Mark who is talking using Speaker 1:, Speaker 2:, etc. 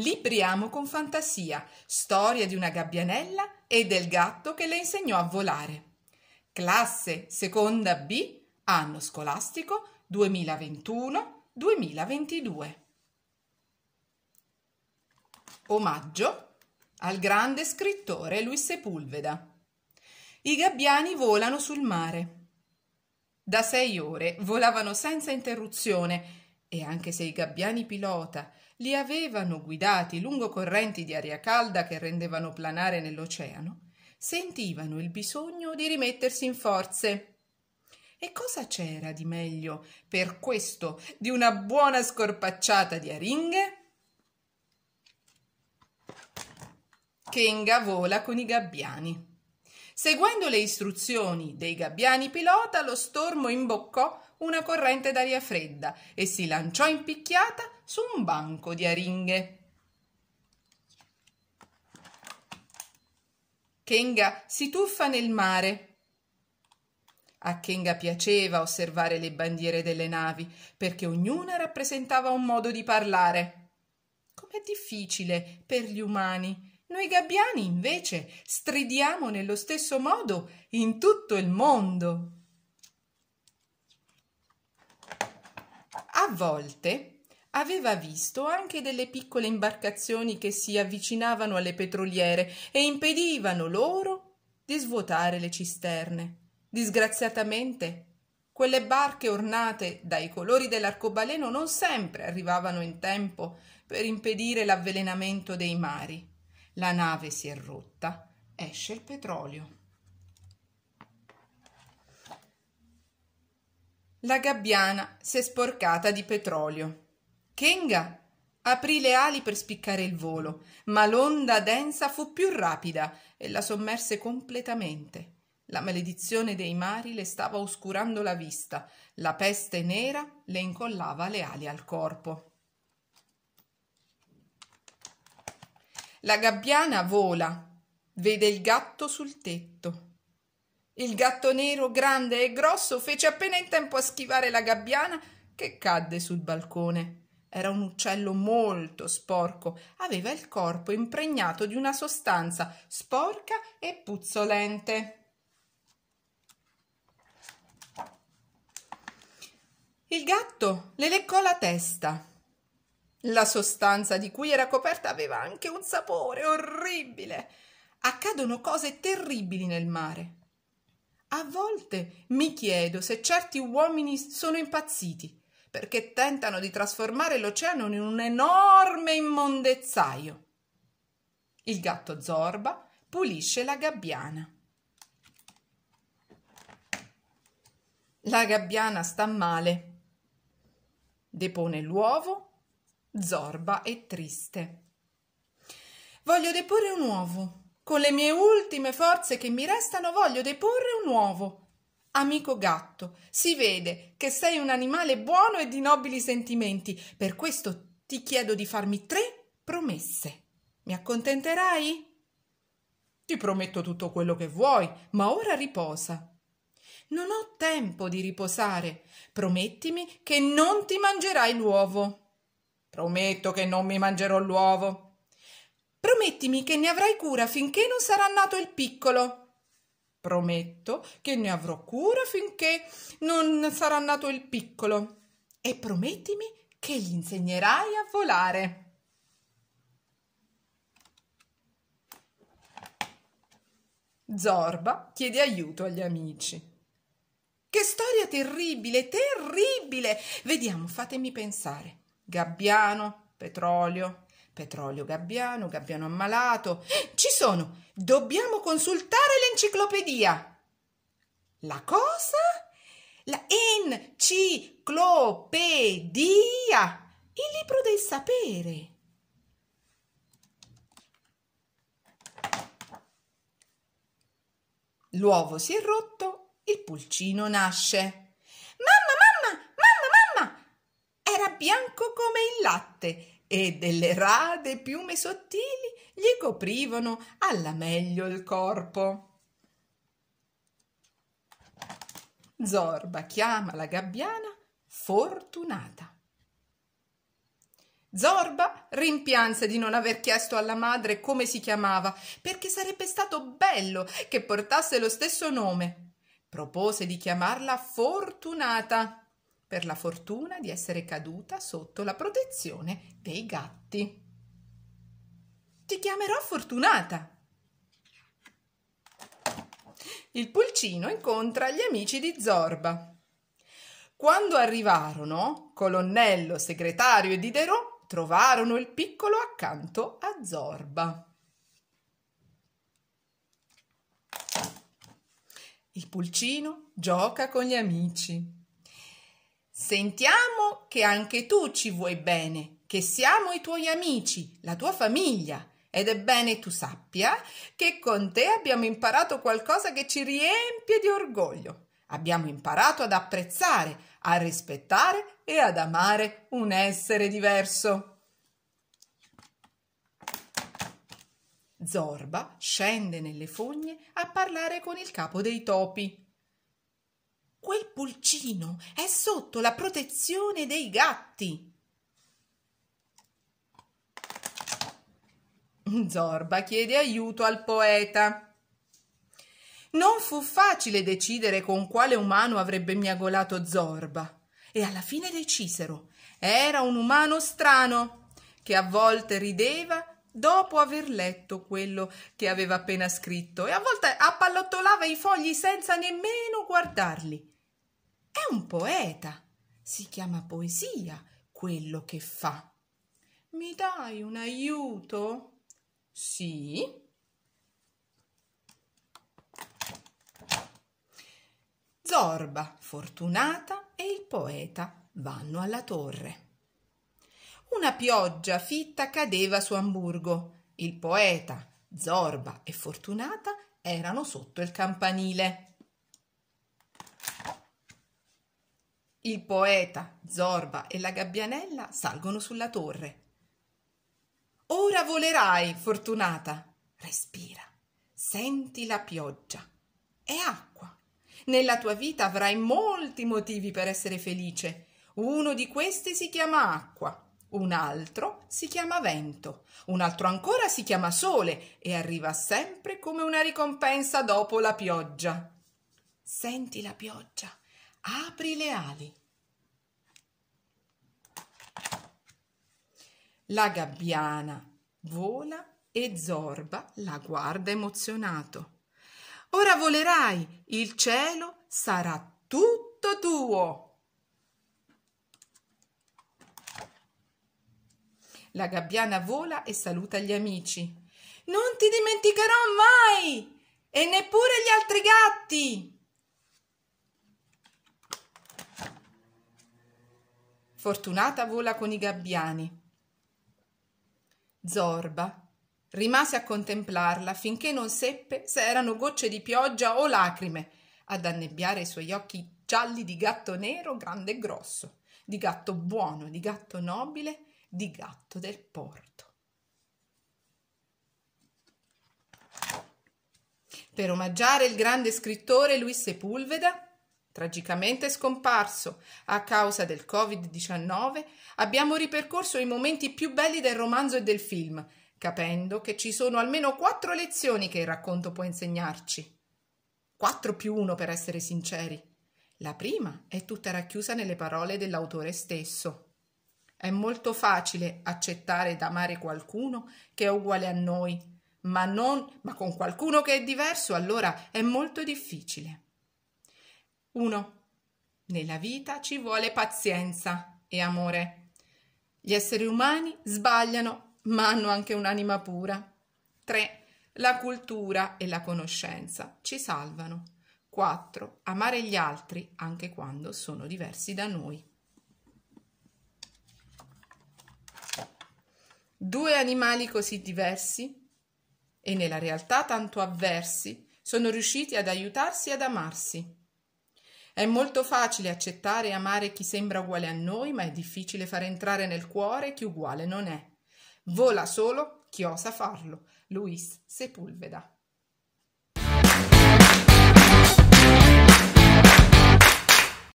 Speaker 1: Libriamo con fantasia, storia di una gabbianella e del gatto che le insegnò a volare. Classe seconda B, anno scolastico 2021-2022. Omaggio al grande scrittore Luis Sepulveda. I gabbiani volano sul mare. Da sei ore volavano senza interruzione e anche se i gabbiani pilota li avevano guidati lungo correnti di aria calda che rendevano planare nell'oceano, sentivano il bisogno di rimettersi in forze. E cosa c'era di meglio per questo di una buona scorpacciata di aringhe? Che ingavola con i gabbiani. Seguendo le istruzioni dei gabbiani pilota, lo stormo imboccò una corrente d'aria fredda e si lanciò in picchiata su un banco di aringhe. Kenga si tuffa nel mare. A Kenga piaceva osservare le bandiere delle navi, perché ognuna rappresentava un modo di parlare. Com'è difficile per gli umani. Noi gabbiani, invece, stridiamo nello stesso modo in tutto il mondo. A volte aveva visto anche delle piccole imbarcazioni che si avvicinavano alle petroliere e impedivano loro di svuotare le cisterne. Disgraziatamente, quelle barche ornate dai colori dell'arcobaleno non sempre arrivavano in tempo per impedire l'avvelenamento dei mari. La nave si è rotta, esce il petrolio. La gabbiana s'è sporcata di petrolio. Kenga aprì le ali per spiccare il volo, ma l'onda densa fu più rapida e la sommerse completamente. La maledizione dei mari le stava oscurando la vista, la peste nera le incollava le ali al corpo. La gabbiana vola, vede il gatto sul tetto. Il gatto nero, grande e grosso, fece appena in tempo a schivare la gabbiana che cadde sul balcone. Era un uccello molto sporco, aveva il corpo impregnato di una sostanza sporca e puzzolente. Il gatto le leccò la testa. La sostanza di cui era coperta aveva anche un sapore orribile. Accadono cose terribili nel mare. A volte mi chiedo se certi uomini sono impazziti perché tentano di trasformare l'oceano in un enorme immondezzaio. Il gatto Zorba pulisce la gabbiana. La gabbiana sta male. Depone l'uovo. Zorba è triste. Voglio deporre un uovo. Con le mie ultime forze che mi restano voglio deporre un uovo. Amico gatto, si vede che sei un animale buono e di nobili sentimenti, per questo ti chiedo di farmi tre promesse. Mi accontenterai? Ti prometto tutto quello che vuoi, ma ora riposa. Non ho tempo di riposare. Promettimi che non ti mangerai l'uovo. Prometto che non mi mangerò l'uovo, Promettimi che ne avrai cura finché non sarà nato il piccolo. Prometto che ne avrò cura finché non sarà nato il piccolo. E promettimi che gli insegnerai a volare. Zorba chiede aiuto agli amici. Che storia terribile, terribile! Vediamo, fatemi pensare. Gabbiano, petrolio, Petrolio Gabbiano, Gabbiano ammalato. Ci sono! Dobbiamo consultare l'enciclopedia! La cosa? La enciclopedia! Il libro del sapere! L'uovo si è rotto, il pulcino nasce. Mamma, mamma, mamma, mamma! Era bianco come il latte e delle rade piume sottili gli coprivano alla meglio il corpo. Zorba chiama la gabbiana fortunata. Zorba rimpianse di non aver chiesto alla madre come si chiamava, perché sarebbe stato bello che portasse lo stesso nome. Propose di chiamarla Fortunata per la fortuna di essere caduta sotto la protezione dei gatti. Ti chiamerò fortunata. Il pulcino incontra gli amici di Zorba. Quando arrivarono, colonnello, segretario e Diderot trovarono il piccolo accanto a Zorba. Il pulcino gioca con gli amici. Sentiamo che anche tu ci vuoi bene, che siamo i tuoi amici, la tua famiglia. Ed è bene tu sappia che con te abbiamo imparato qualcosa che ci riempie di orgoglio. Abbiamo imparato ad apprezzare, a rispettare e ad amare un essere diverso. Zorba scende nelle fogne a parlare con il capo dei topi. Quel pulcino è sotto la protezione dei gatti. Zorba chiede aiuto al poeta. Non fu facile decidere con quale umano avrebbe miagolato Zorba e alla fine decisero. Era un umano strano che a volte rideva dopo aver letto quello che aveva appena scritto e a volte appallottolava i fogli senza nemmeno guardarli. È un poeta. Si chiama poesia quello che fa. Mi dai un aiuto? Sì. Zorba, Fortunata e il poeta vanno alla torre. Una pioggia fitta cadeva su Amburgo. Il poeta, Zorba e Fortunata erano sotto il campanile. Il poeta, Zorba e la gabbianella salgono sulla torre. Ora volerai, fortunata. Respira. Senti la pioggia. È acqua. Nella tua vita avrai molti motivi per essere felice. Uno di questi si chiama acqua, un altro si chiama vento, un altro ancora si chiama sole e arriva sempre come una ricompensa dopo la pioggia. Senti la pioggia. Apri le ali. La gabbiana vola e Zorba la guarda emozionato. Ora volerai, il cielo sarà tutto tuo. La gabbiana vola e saluta gli amici. Non ti dimenticherò mai e neppure gli altri gatti. Fortunata vola con i gabbiani. Zorba rimase a contemplarla finché non seppe se erano gocce di pioggia o lacrime ad annebbiare i suoi occhi gialli di gatto nero grande e grosso, di gatto buono, di gatto nobile, di gatto del porto. Per omaggiare il grande scrittore Luis Sepulveda Tragicamente scomparso a causa del Covid-19, abbiamo ripercorso i momenti più belli del romanzo e del film, capendo che ci sono almeno quattro lezioni che il racconto può insegnarci. Quattro più uno, per essere sinceri. La prima è tutta racchiusa nelle parole dell'autore stesso. È molto facile accettare ed amare qualcuno che è uguale a noi, ma, non, ma con qualcuno che è diverso allora è molto difficile. 1. Nella vita ci vuole pazienza e amore. Gli esseri umani sbagliano, ma hanno anche un'anima pura. 3. La cultura e la conoscenza ci salvano. 4. Amare gli altri anche quando sono diversi da noi. Due animali così diversi e nella realtà tanto avversi sono riusciti ad aiutarsi ad amarsi. È molto facile accettare e amare chi sembra uguale a noi, ma è difficile far entrare nel cuore chi uguale non è. Vola solo chi osa farlo. Luis Sepulveda.